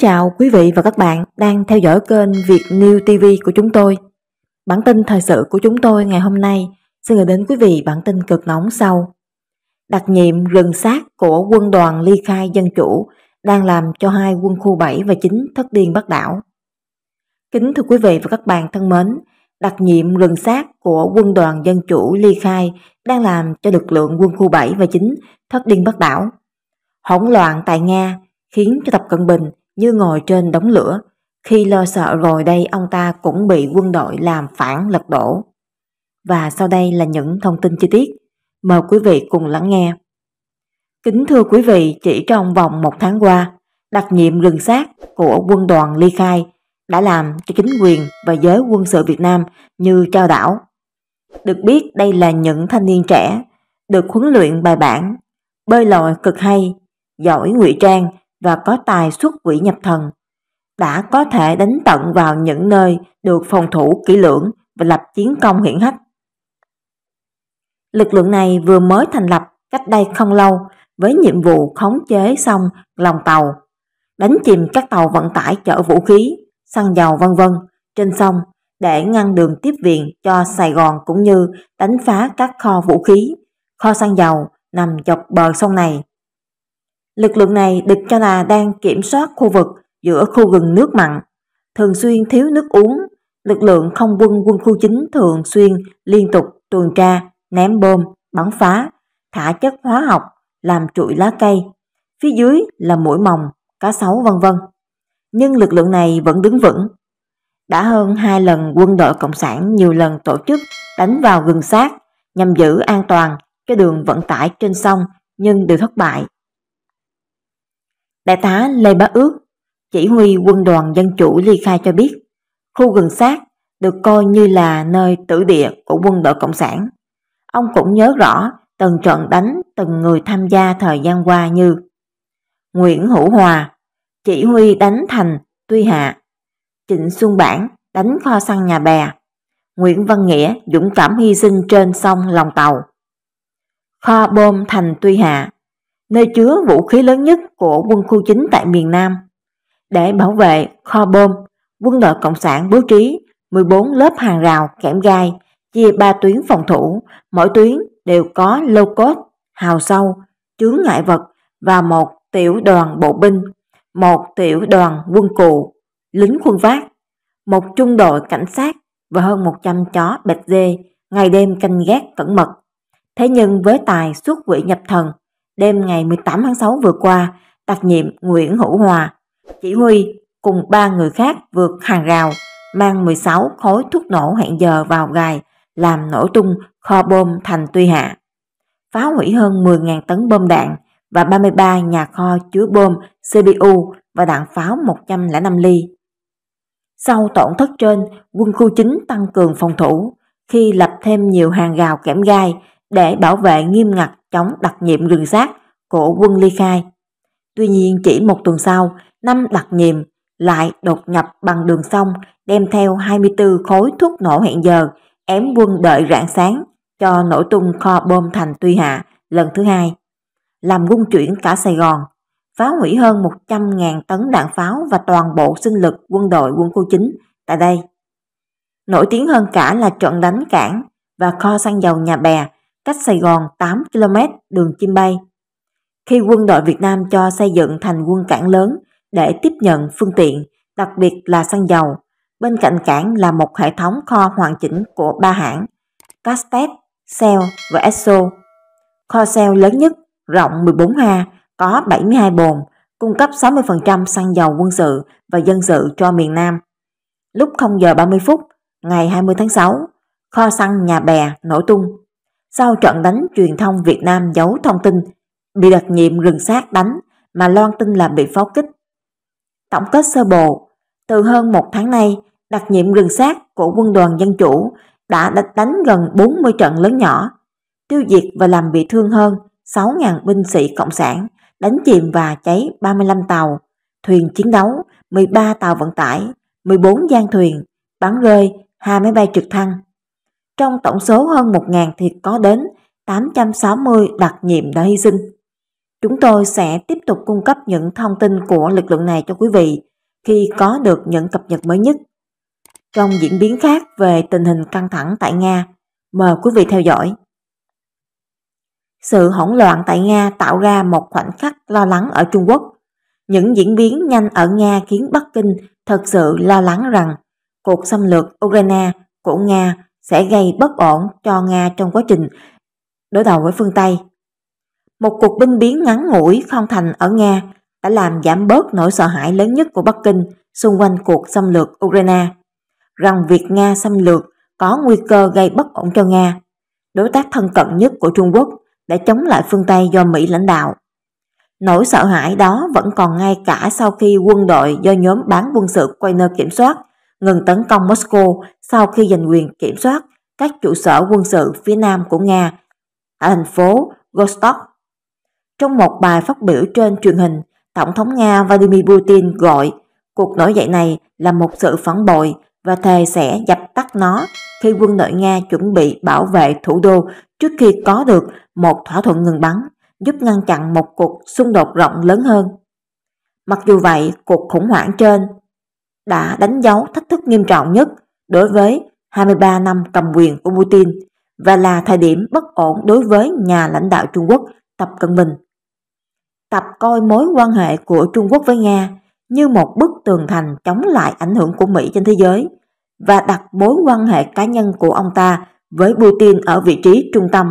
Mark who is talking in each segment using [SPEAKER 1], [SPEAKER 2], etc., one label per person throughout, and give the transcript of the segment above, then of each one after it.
[SPEAKER 1] chào quý vị và các bạn đang theo dõi kênh Việt New TV của chúng tôi. Bản tin thời sự của chúng tôi ngày hôm nay xin gửi đến quý vị bản tin cực nóng sau. Đặc nhiệm rừng sát của quân đoàn ly khai dân chủ đang làm cho hai quân khu 7 và 9 thất điên bắt đảo. Kính thưa quý vị và các bạn thân mến, đặc nhiệm rừng sát của quân đoàn dân chủ ly khai đang làm cho lực lượng quân khu 7 và 9 thất điên bắt đảo. Hỗn loạn tại Nga khiến cho Tập Cận Bình như ngồi trên đống lửa, khi lo sợ rồi đây ông ta cũng bị quân đội làm phản lật đổ. Và sau đây là những thông tin chi tiết. Mời quý vị cùng lắng nghe. Kính thưa quý vị, chỉ trong vòng một tháng qua, đặc nhiệm rừng sát của quân đoàn ly khai đã làm cho chính quyền và giới quân sự Việt Nam như trao đảo. Được biết đây là những thanh niên trẻ được huấn luyện bài bản, bơi lội cực hay, giỏi ngụy trang và có tài xuất quỷ nhập thần, đã có thể đánh tận vào những nơi được phòng thủ kỹ lưỡng và lập chiến công hiển hách. Lực lượng này vừa mới thành lập cách đây không lâu với nhiệm vụ khống chế xong lòng tàu, đánh chìm các tàu vận tải chở vũ khí, xăng dầu vân vân trên sông để ngăn đường tiếp viện cho Sài Gòn cũng như đánh phá các kho vũ khí, kho xăng dầu nằm dọc bờ sông này. Lực lượng này được cho là đang kiểm soát khu vực giữa khu rừng nước mặn, thường xuyên thiếu nước uống. Lực lượng không quân quân khu chính thường xuyên liên tục tuần tra, ném bom, bắn phá, thả chất hóa học, làm trụi lá cây. Phía dưới là mũi mòng, cá sấu vân vân. Nhưng lực lượng này vẫn đứng vững. Đã hơn hai lần quân đội Cộng sản nhiều lần tổ chức đánh vào rừng sát nhằm giữ an toàn cho đường vận tải trên sông nhưng đều thất bại. Đại tá Lê Bá Ước, chỉ huy quân đoàn dân chủ ly khai cho biết, khu gần sát được coi như là nơi tử địa của quân đội Cộng sản. Ông cũng nhớ rõ từng trận đánh từng người tham gia thời gian qua như Nguyễn Hữu Hòa, chỉ huy đánh thành Tuy Hạ, Trịnh Xuân Bản đánh kho xăng nhà bè, Nguyễn Văn Nghĩa dũng cảm hy sinh trên sông Lòng Tàu. Kho bom thành Tuy Hạ nơi chứa vũ khí lớn nhất của quân khu chính tại miền Nam. Để bảo vệ kho bom, quân đội Cộng sản bố trí 14 lớp hàng rào kẽm gai, chia 3 tuyến phòng thủ, mỗi tuyến đều có lô cốt, hào sâu, chướng ngại vật và một tiểu đoàn bộ binh, một tiểu đoàn quân cụ, lính quân vác, một trung đội cảnh sát và hơn 100 chó bạch dê ngày đêm canh gác cẩn mật. Thế nhưng với tài xuất quỷ nhập thần, đêm ngày 18 tháng 6 vừa qua, đặc nhiệm Nguyễn Hữu Hòa, chỉ huy cùng ba người khác vượt hàng rào, mang 16 khối thuốc nổ hẹn giờ vào gài, làm nổ tung kho bom thành Tuy Hạ. Phá hủy hơn 10.000 tấn bom đạn và 33 nhà kho chứa bom, CBU và đạn pháo 105 ly. Sau tổn thất trên, quân khu chính tăng cường phòng thủ, khi lập thêm nhiều hàng rào kẽm gai để bảo vệ nghiêm ngặt chống đặc nhiệm rừng sát của quân ly khai. Tuy nhiên chỉ một tuần sau, năm đặc nhiệm lại đột nhập bằng đường sông đem theo 24 khối thuốc nổ hẹn giờ ém quân đợi rạng sáng cho nổ tung kho bom thành Tuy Hạ lần thứ hai, làm rung chuyển cả Sài Gòn, phá hủy hơn 100.000 tấn đạn pháo và toàn bộ sinh lực quân đội quân khu chính tại đây. Nổi tiếng hơn cả là trận đánh cảng và kho xăng dầu nhà bè cách Sài Gòn 8 km đường chim bay. Khi quân đội Việt Nam cho xây dựng thành quân cảng lớn để tiếp nhận phương tiện, đặc biệt là xăng dầu, bên cạnh cảng là một hệ thống kho hoàn chỉnh của ba hãng Castet, Shell và Esso. Kho Shell lớn nhất, rộng 14 ha, có 72 bồn, cung cấp 60% xăng dầu quân sự và dân sự cho miền Nam. Lúc 0 giờ 30 phút, ngày 20 tháng 6, kho xăng nhà bè nổ tung, sau trận đánh truyền thông Việt Nam giấu thông tin, bị đặc nhiệm rừng sát đánh mà loan tin là bị pháo kích. Tổng kết sơ bộ, từ hơn một tháng nay, đặc nhiệm rừng sát của quân đoàn dân chủ đã đánh đánh gần 40 trận lớn nhỏ, tiêu diệt và làm bị thương hơn 6.000 binh sĩ cộng sản, đánh chìm và cháy 35 tàu, thuyền chiến đấu, 13 tàu vận tải, 14 gian thuyền, bắn rơi 2 máy bay trực thăng. Trong tổng số hơn 1.000 thì có đến 860 đặc nhiệm đã hy sinh. Chúng tôi sẽ tiếp tục cung cấp những thông tin của lực lượng này cho quý vị khi có được những cập nhật mới nhất. Trong diễn biến khác về tình hình căng thẳng tại Nga, mời quý vị theo dõi. Sự hỗn loạn tại Nga tạo ra một khoảnh khắc lo lắng ở Trung Quốc. Những diễn biến nhanh ở Nga khiến Bắc Kinh thật sự lo lắng rằng cuộc xâm lược Ukraine của Nga sẽ gây bất ổn cho Nga trong quá trình đối đầu với phương Tây. Một cuộc binh biến ngắn ngủi không thành ở Nga đã làm giảm bớt nỗi sợ hãi lớn nhất của Bắc Kinh xung quanh cuộc xâm lược Ukraine, rằng việc Nga xâm lược có nguy cơ gây bất ổn cho Nga, đối tác thân cận nhất của Trung Quốc để chống lại phương Tây do Mỹ lãnh đạo. Nỗi sợ hãi đó vẫn còn ngay cả sau khi quân đội do nhóm bán quân sự Quainer kiểm soát ngừng tấn công Moscow sau khi giành quyền kiểm soát các trụ sở quân sự phía nam của Nga ở thành phố Vostok. Trong một bài phát biểu trên truyền hình, Tổng thống Nga Vladimir Putin gọi cuộc nổi dậy này là một sự phản bội và thề sẽ dập tắt nó khi quân đội Nga chuẩn bị bảo vệ thủ đô trước khi có được một thỏa thuận ngừng bắn, giúp ngăn chặn một cuộc xung đột rộng lớn hơn. Mặc dù vậy, cuộc khủng hoảng trên đã đánh dấu thách thức nghiêm trọng nhất đối với 23 năm cầm quyền của Putin và là thời điểm bất ổn đối với nhà lãnh đạo Trung Quốc Tập Cận Bình. Tập coi mối quan hệ của Trung Quốc với Nga như một bức tường thành chống lại ảnh hưởng của Mỹ trên thế giới và đặt mối quan hệ cá nhân của ông ta với Putin ở vị trí trung tâm.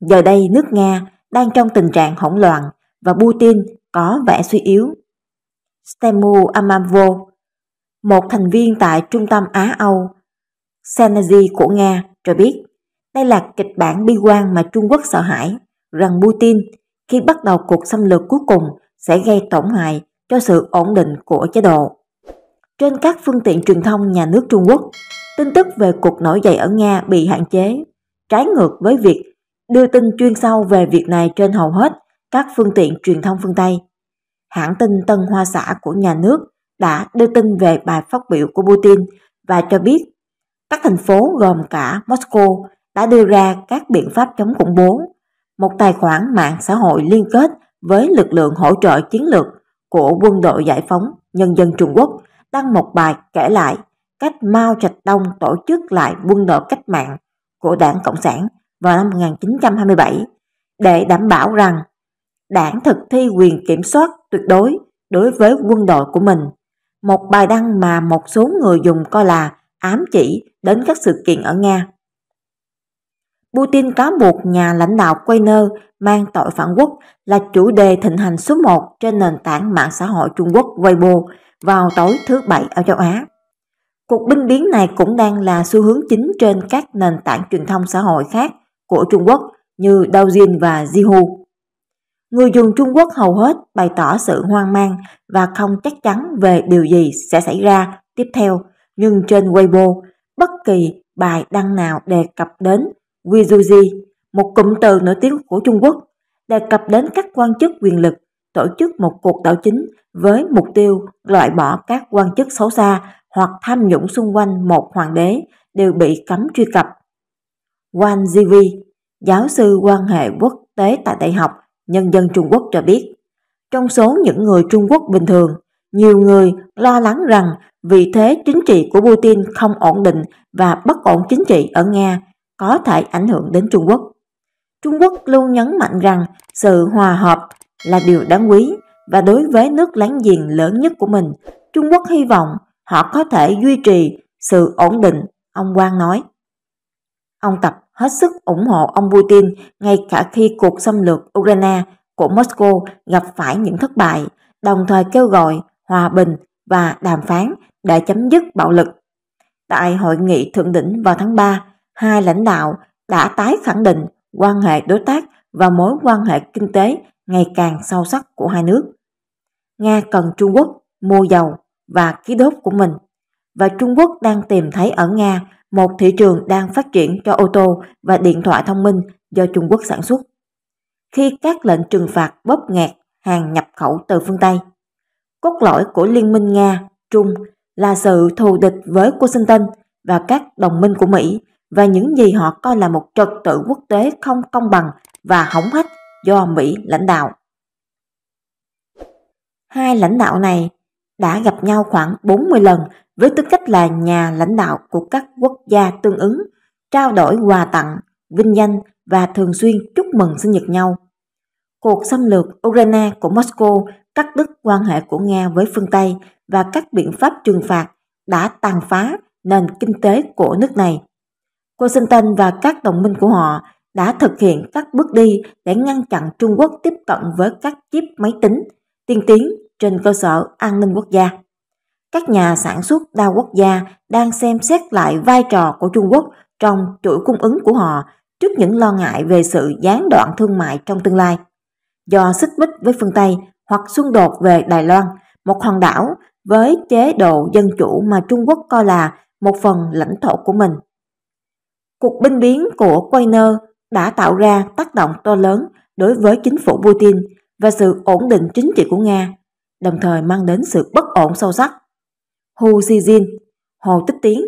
[SPEAKER 1] Giờ đây nước Nga đang trong tình trạng hỗn loạn và Putin có vẻ suy yếu. Stemu Amavo một thành viên tại Trung tâm Á-Âu, Senergy của Nga, cho biết đây là kịch bản bi quan mà Trung Quốc sợ hãi rằng Putin khi bắt đầu cuộc xâm lược cuối cùng sẽ gây tổn hại cho sự ổn định của chế độ. Trên các phương tiện truyền thông nhà nước Trung Quốc, tin tức về cuộc nổi dậy ở Nga bị hạn chế, trái ngược với việc đưa tin chuyên sâu về việc này trên hầu hết các phương tiện truyền thông phương Tây. Hãng tin Tân Hoa Xã của nhà nước đã đưa tin về bài phát biểu của Putin và cho biết các thành phố gồm cả Moscow đã đưa ra các biện pháp chống khủng bố, một tài khoản mạng xã hội liên kết với lực lượng hỗ trợ chiến lược của quân đội giải phóng nhân dân Trung Quốc đăng một bài kể lại cách Mao Trạch Đông tổ chức lại quân đội cách mạng của đảng Cộng sản vào năm 1927 để đảm bảo rằng đảng thực thi quyền kiểm soát tuyệt đối đối với quân đội của mình một bài đăng mà một số người dùng coi là ám chỉ đến các sự kiện ở Nga. Putin cáo buộc nhà lãnh đạo Quayner mang tội phản quốc là chủ đề thịnh hành số 1 trên nền tảng mạng xã hội Trung Quốc Weibo vào tối thứ Bảy ở châu Á. Cuộc binh biến này cũng đang là xu hướng chính trên các nền tảng truyền thông xã hội khác của Trung Quốc như Douyin và Zhihu. Người dùng Trung Quốc hầu hết bày tỏ sự hoang mang và không chắc chắn về điều gì sẽ xảy ra tiếp theo, nhưng trên Weibo, bất kỳ bài đăng nào đề cập đến Wizuji, một cụm từ nổi tiếng của Trung Quốc, đề cập đến các quan chức quyền lực tổ chức một cuộc đảo chính với mục tiêu loại bỏ các quan chức xấu xa hoặc tham nhũng xung quanh một hoàng đế đều bị cấm truy cập. Wang Zivi, giáo sư quan hệ quốc tế tại Đại học Nhân dân Trung Quốc cho biết, trong số những người Trung Quốc bình thường, nhiều người lo lắng rằng vị thế chính trị của Putin không ổn định và bất ổn chính trị ở Nga có thể ảnh hưởng đến Trung Quốc. Trung Quốc luôn nhấn mạnh rằng sự hòa hợp là điều đáng quý và đối với nước láng giềng lớn nhất của mình, Trung Quốc hy vọng họ có thể duy trì sự ổn định, ông Quang nói. Ông Tập hết sức ủng hộ ông Putin ngay cả khi cuộc xâm lược Ukraine của Moscow gặp phải những thất bại, đồng thời kêu gọi hòa bình và đàm phán để chấm dứt bạo lực. Tại hội nghị thượng đỉnh vào tháng 3, hai lãnh đạo đã tái khẳng định quan hệ đối tác và mối quan hệ kinh tế ngày càng sâu sắc của hai nước. Nga cần Trung Quốc mua dầu và khí đốt của mình, và Trung Quốc đang tìm thấy ở Nga một thị trường đang phát triển cho ô tô và điện thoại thông minh do Trung Quốc sản xuất. Khi các lệnh trừng phạt bóp nghẹt hàng nhập khẩu từ phương Tây, cốt lõi của Liên minh Nga-Trung là sự thù địch với Washington và các đồng minh của Mỹ và những gì họ coi là một trật tự quốc tế không công bằng và hỏng hách do Mỹ lãnh đạo. Hai lãnh đạo này đã gặp nhau khoảng 40 lần với tư cách là nhà lãnh đạo của các quốc gia tương ứng, trao đổi quà tặng, vinh danh và thường xuyên chúc mừng sinh nhật nhau. Cuộc xâm lược Ukraine của Moscow cắt đứt quan hệ của Nga với phương Tây và các biện pháp trừng phạt đã tàn phá nền kinh tế của nước này. Washington và các đồng minh của họ đã thực hiện các bước đi để ngăn chặn Trung Quốc tiếp cận với các chip máy tính tiên tiến trên cơ sở an ninh quốc gia các nhà sản xuất đa quốc gia đang xem xét lại vai trò của Trung Quốc trong chuỗi cung ứng của họ trước những lo ngại về sự gián đoạn thương mại trong tương lai. Do xích mích với phương Tây hoặc xung đột về Đài Loan, một hòn đảo với chế độ dân chủ mà Trung Quốc coi là một phần lãnh thổ của mình. Cuộc binh biến của Quainer đã tạo ra tác động to lớn đối với chính phủ Putin và sự ổn định chính trị của Nga, đồng thời mang đến sự bất ổn sâu sắc Hu Jijin, Hồ Tích Tiến,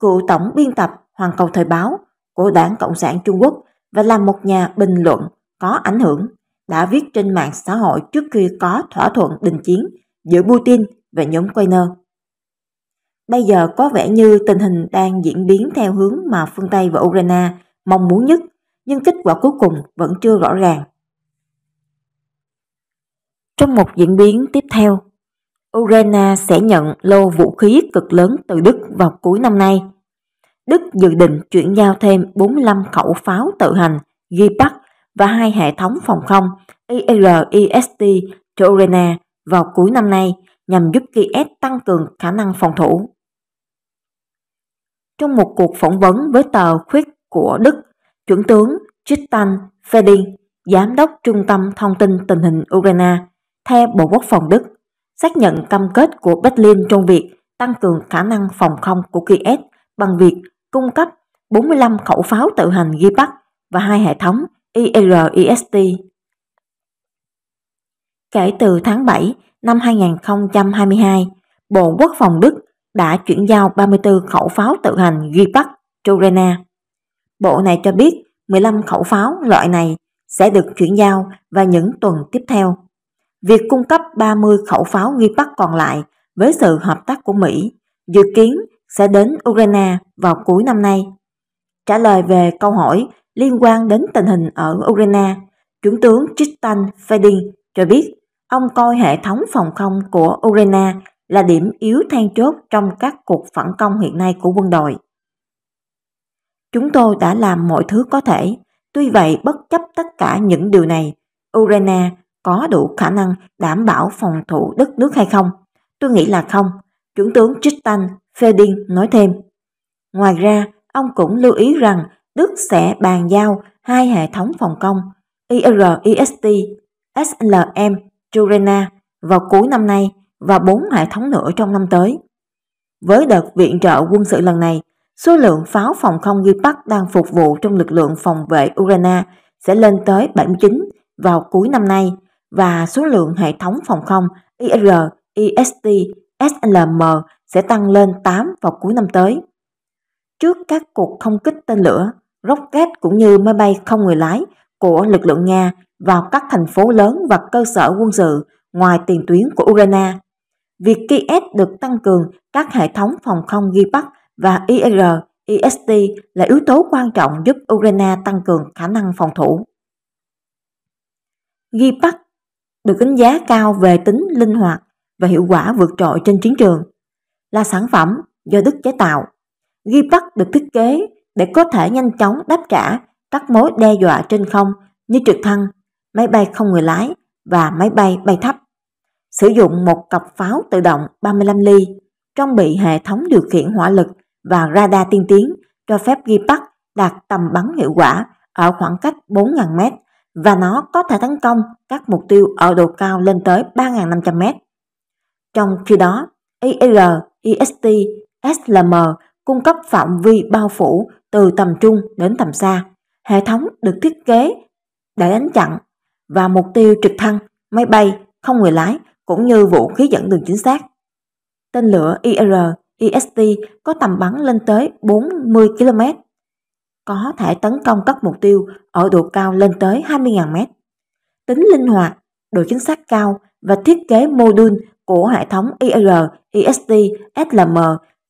[SPEAKER 1] cựu tổng biên tập Hoàng cầu Thời báo của Đảng Cộng sản Trung Quốc và là một nhà bình luận có ảnh hưởng, đã viết trên mạng xã hội trước khi có thỏa thuận đình chiến giữa Putin và nhóm Quainer. Bây giờ có vẻ như tình hình đang diễn biến theo hướng mà phương Tây và Ukraine mong muốn nhất, nhưng kết quả cuối cùng vẫn chưa rõ ràng. Trong một diễn biến tiếp theo, Ukraine sẽ nhận lô vũ khí cực lớn từ Đức vào cuối năm nay. Đức dự định chuyển giao thêm 45 khẩu pháo tự hành Gipard và hai hệ thống phòng không IRIST cho Ukraine vào cuối năm nay nhằm giúp Kiev tăng cường khả năng phòng thủ. Trong một cuộc phỏng vấn với tờ khuyết của Đức, Trưởng tướng Tristan Fedin, Giám đốc Trung tâm Thông tin Tình hình Ukraine, theo Bộ Quốc phòng Đức, xác nhận cam kết của Berlin trong việc tăng cường khả năng phòng không của Kiev bằng việc cung cấp 45 khẩu pháo tự hành Gipad và hai hệ thống IRIST. Kể từ tháng 7 năm 2022, Bộ Quốc phòng Đức đã chuyển giao 34 khẩu pháo tự hành Gipad Turena. Bộ này cho biết 15 khẩu pháo loại này sẽ được chuyển giao vào những tuần tiếp theo. Việc cung cấp 30 khẩu pháo nghi Bắc còn lại với sự hợp tác của Mỹ dự kiến sẽ đến Ukraine vào cuối năm nay. Trả lời về câu hỏi liên quan đến tình hình ở Ukraine, Trưởng tướng Tristan Fedin cho biết ông coi hệ thống phòng không của Ukraine là điểm yếu then chốt trong các cuộc phản công hiện nay của quân đội. Chúng tôi đã làm mọi thứ có thể, tuy vậy bất chấp tất cả những điều này, Ukraine có đủ khả năng đảm bảo phòng thủ đất nước hay không? Tôi nghĩ là không, Chuẩn tướng Tristan Fedin nói thêm. Ngoài ra, ông cũng lưu ý rằng Đức sẽ bàn giao hai hệ thống phòng công IRIST, SLM, Turena vào cuối năm nay và bốn hệ thống nữa trong năm tới. Với đợt viện trợ quân sự lần này, số lượng pháo phòng không ghi Bắc đang phục vụ trong lực lượng phòng vệ Ukraine sẽ lên tới 79 vào cuối năm nay và số lượng hệ thống phòng không IR, IST, SLM sẽ tăng lên 8 vào cuối năm tới. Trước các cuộc không kích tên lửa, rocket cũng như máy bay không người lái của lực lượng Nga vào các thành phố lớn và cơ sở quân sự ngoài tiền tuyến của Ukraine. Việc Kiev được tăng cường các hệ thống phòng không ghi Bắc và IR, IST là yếu tố quan trọng giúp Ukraine tăng cường khả năng phòng thủ. Ghi Bắc được đánh giá cao về tính linh hoạt và hiệu quả vượt trội trên chiến trường, là sản phẩm do Đức chế tạo. Gipad được thiết kế để có thể nhanh chóng đáp trả các mối đe dọa trên không như trực thăng, máy bay không người lái và máy bay bay thấp. Sử dụng một cọc pháo tự động 35 ly, trang bị hệ thống điều khiển hỏa lực và radar tiên tiến cho phép Gipad đạt tầm bắn hiệu quả ở khoảng cách 4.000 mét và nó có thể tấn công các mục tiêu ở độ cao lên tới 3.500m. Trong khi đó, IR, IST, SLM cung cấp phạm vi bao phủ từ tầm trung đến tầm xa. Hệ thống được thiết kế để đánh chặn và mục tiêu trực thăng, máy bay, không người lái cũng như vũ khí dẫn đường chính xác. Tên lửa IR, IST có tầm bắn lên tới 40 km có thể tấn công các mục tiêu ở độ cao lên tới 20.000 mét. Tính linh hoạt, độ chính xác cao và thiết kế mô đun của hệ thống IR, IST, SLM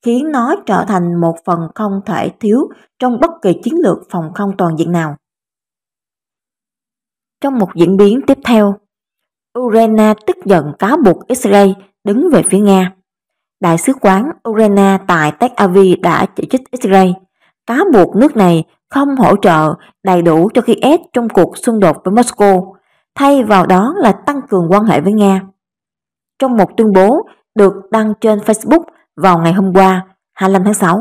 [SPEAKER 1] khiến nó trở thành một phần không thể thiếu trong bất kỳ chiến lược phòng không toàn diện nào. Trong một diễn biến tiếp theo, Ukraine tức giận cáo buộc Israel đứng về phía Nga. Đại sứ quán Ukraine tại Tel Aviv đã chỉ trích Israel cáo buộc nước này không hỗ trợ đầy đủ cho Kiev trong cuộc xung đột với Moscow, thay vào đó là tăng cường quan hệ với Nga. Trong một tuyên bố được đăng trên Facebook vào ngày hôm qua, 25 tháng 6,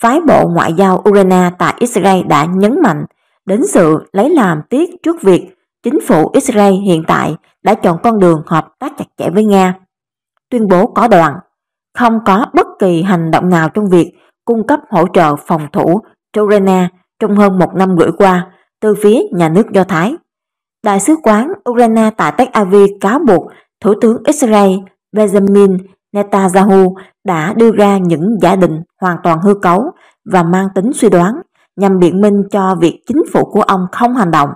[SPEAKER 1] phái bộ ngoại giao Ukraine tại Israel đã nhấn mạnh đến sự lấy làm tiếc trước việc chính phủ Israel hiện tại đã chọn con đường hợp tác chặt chẽ với Nga. Tuyên bố có đoạn, không có bất kỳ hành động nào trong việc cung cấp hỗ trợ phòng thủ Ukraine trong hơn một năm rưỡi qua từ phía nhà nước Do Thái. Đại sứ quán Ukraine tại Tel Aviv cáo buộc Thủ tướng Israel Benjamin Netanyahu đã đưa ra những giả định hoàn toàn hư cấu và mang tính suy đoán nhằm biện minh cho việc chính phủ của ông không hành động.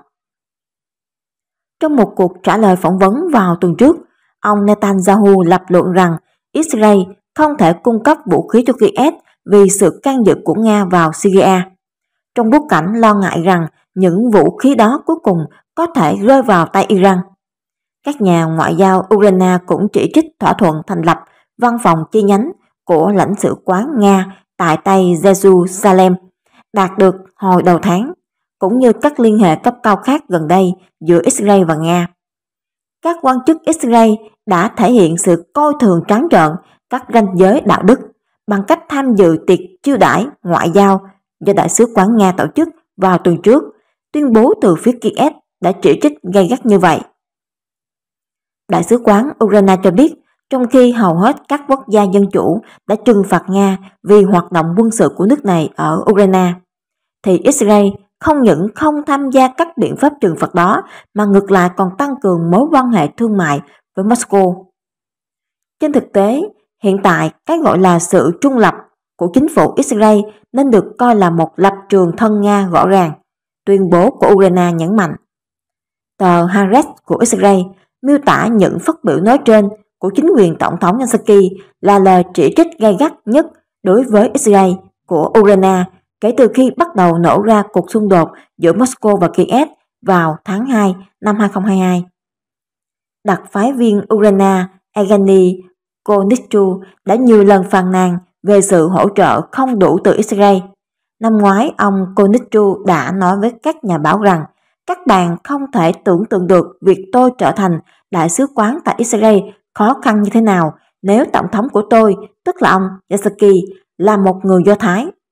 [SPEAKER 1] Trong một cuộc trả lời phỏng vấn vào tuần trước, ông Netanyahu lập luận rằng Israel không thể cung cấp vũ khí cho Kiev vì sự can dự của Nga vào Syria. Trong bối cảnh lo ngại rằng những vũ khí đó cuối cùng có thể rơi vào tay Iran. Các nhà ngoại giao Ukraine cũng chỉ trích thỏa thuận thành lập văn phòng chi nhánh của lãnh sự quán Nga tại Tây Jerusalem đạt được hồi đầu tháng, cũng như các liên hệ cấp cao khác gần đây giữa Israel và Nga. Các quan chức Israel đã thể hiện sự coi thường trắng trợn các ranh giới đạo đức bằng cách tham dự tiệc chiêu đãi ngoại giao do Đại sứ quán Nga tổ chức vào tuần trước, tuyên bố từ phía Kiev đã chỉ trích gay gắt như vậy. Đại sứ quán Ukraine cho biết, trong khi hầu hết các quốc gia dân chủ đã trừng phạt Nga vì hoạt động quân sự của nước này ở Ukraine, thì Israel không những không tham gia các biện pháp trừng phạt đó mà ngược lại còn tăng cường mối quan hệ thương mại với Moscow. Trên thực tế, Hiện tại, cái gọi là sự trung lập của chính phủ Israel nên được coi là một lập trường thân Nga rõ ràng, tuyên bố của Ukraine nhấn mạnh. Tờ Haaretz của Israel miêu tả những phát biểu nói trên của chính quyền Tổng thống Zelensky là lời chỉ trích gay gắt nhất đối với Israel của Ukraine kể từ khi bắt đầu nổ ra cuộc xung đột giữa Moscow và Kiev vào tháng 2 năm 2022. Đặc phái viên Ukraine Evgeny Cô Nichu đã nhiều lần phàn nàn về sự hỗ trợ không đủ từ Israel. Năm ngoái, ông Konichu đã nói với các nhà báo rằng các bạn không thể tưởng tượng được việc tôi trở thành đại sứ quán tại Israel khó khăn như thế nào nếu tổng thống của tôi, tức là ông Yasaki, là một người Do Thái.